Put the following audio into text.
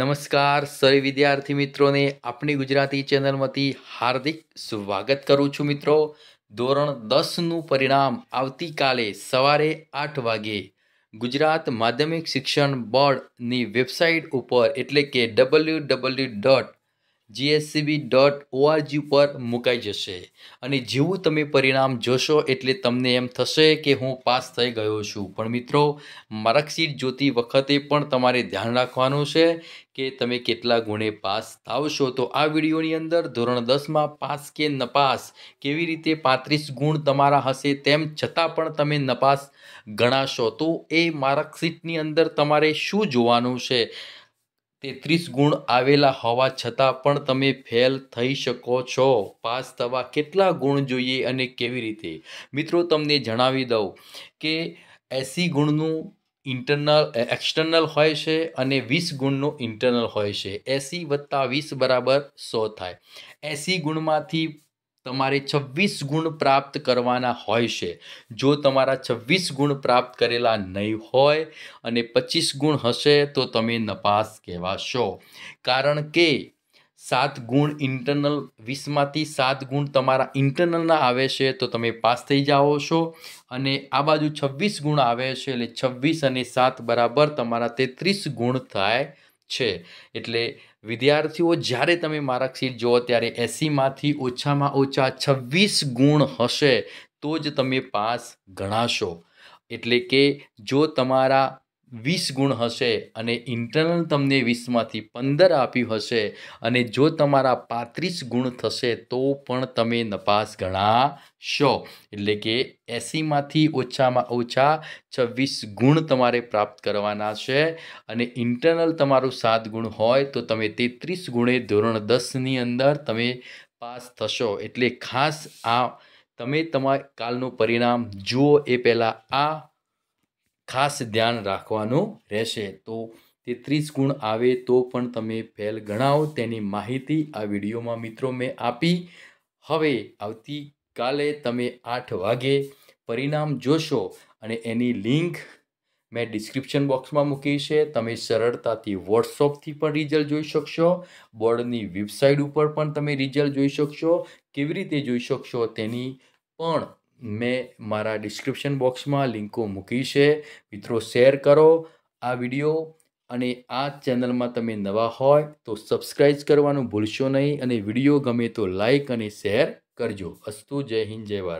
નમસ્કાર સર્વ વિદ્યાર્થી મિત્રોને આપણી ગુજરાતી ચેનલમાંથી હાર્દિક સ્વાગત કરું છું મિત્રો ધોરણ દસનું પરિણામ આવતીકાલે સવારે આઠ વાગે ગુજરાત માધ્યમિક શિક્ષણ બોર્ડની વેબસાઇટ ઉપર એટલે કે W W dot GSCB dot ORG પર મુકાઈ જશે અને જેવું તમે પરિણામ જોશો એટલે તમને એમ થશે કે હું પાસ થઈ ગયો છું પણ મિત્રો માર્કશીટ જોતી વખતે પણ તમારે ધ્યાન રાખવાનું છે કે તમે કેટલા ગુણે પાસ થાવશો તો આ વિડીયોની અંદર ધોરણ દસમાં પાસ કે નપાસ કેવી રીતે પાંત્રીસ ગુણ તમારા હશે તેમ છતાં પણ તમે નપાસ ગણાશો તો એ માર્કશીટની અંદર તમારે શું જોવાનું છે તેત્રીસ ગુણ આવેલા હોવા છતાં પણ તમે ફેલ થઈ શકો છો પાસ થવા કેટલા ગુણ જોઈએ અને કેવી રીતે મિત્રો તમને જણાવી દઉં કે એંસી ગુણનું ઇન્ટરનલ એક્સટર્નલ હોય છે અને વીસ ગુણનું ઇન્ટરનલ હોય છે એંસી વત્તા વીસ બરાબર સો થાય એંસી ગુણમાંથી તમારે છવ્વીસ ગુણ પ્રાપ્ત કરવાના હોય છે જો તમારા છવ્વીસ ગુણ પ્રાપ્ત કરેલા નહીં હોય અને પચીસ ગુણ હશે તો તમે નપાસ કહેવાશો કારણ કે સાત ગુણ ઇન્ટરનલ વીસમાંથી સાત ગુણ તમારા ઇન્ટરનલના આવે છે તો તમે પાસ થઈ જાઓ છો અને આ બાજુ છવ્વીસ ગુણ આવે છે એટલે છવ્વીસ અને સાત બરાબર તમારા તેત્રીસ ગુણ થાય છે એટલે વિદ્યાર્થીઓ જ્યારે તમે માર્ક શીટ જુઓ ત્યારે એસીમાંથી ઓછામાં ઓછા છવ્વીસ ગુણ હશે તો જ તમે પાસ ગણાશો એટલે કે જો તમારા વીસ ગુણ હશે અને ઇન્ટરનલ તમને વીસમાંથી પંદર આપ્યું હશે અને જો તમારા પાંત્રીસ ગુણ થશે તો પણ તમે નપાસ ગણાશો એટલે કે એંસીમાંથી ઓછામાં ઓછા છવ્વીસ ગુણ તમારે પ્રાપ્ત કરવાના છે અને ઇન્ટરનલ તમારું સાત ગુણ હોય તો તમે તેત્રીસ ગુણે ધોરણ દસની અંદર તમે પાસ થશો એટલે ખાસ આ તમે તમારા કાલનું પરિણામ જુઓ એ પહેલાં આ ખાસ ધ્યાન રાખવાનું રહેશે તો તેત્રીસ ગુણ આવે તો પણ તમે ફેલ ગણાવો તેની માહિતી આ વિડીયોમાં મિત્રો મેં આપી હવે આવતીકાલે તમે આઠ વાગે પરિણામ જોશો અને એની લિંક મેં ડિસ્ક્રિપ્શન બોક્સમાં મૂકી છે તમે સરળતાથી વોટ્સઅપથી પણ રિઝલ્ટ જોઈ શકશો બોર્ડની વેબસાઇટ ઉપર પણ તમે રિઝલ્ટ જોઈ શકશો કેવી રીતે જોઈ શકશો તેની પણ મેં મારા ડિસ્ક્રિપ્શન બોક્સમાં લિંકો મૂકી છે મિત્રો શેર કરો આ વિડીયો અને આ ચેનલમાં તમે નવા હોય તો સબસ્ક્રાઈબ કરવાનું ભૂલશો નહીં અને વિડીયો ગમે તો લાઇક અને શેર કરજો અસ્તુ જય હિન્દ જય ભારત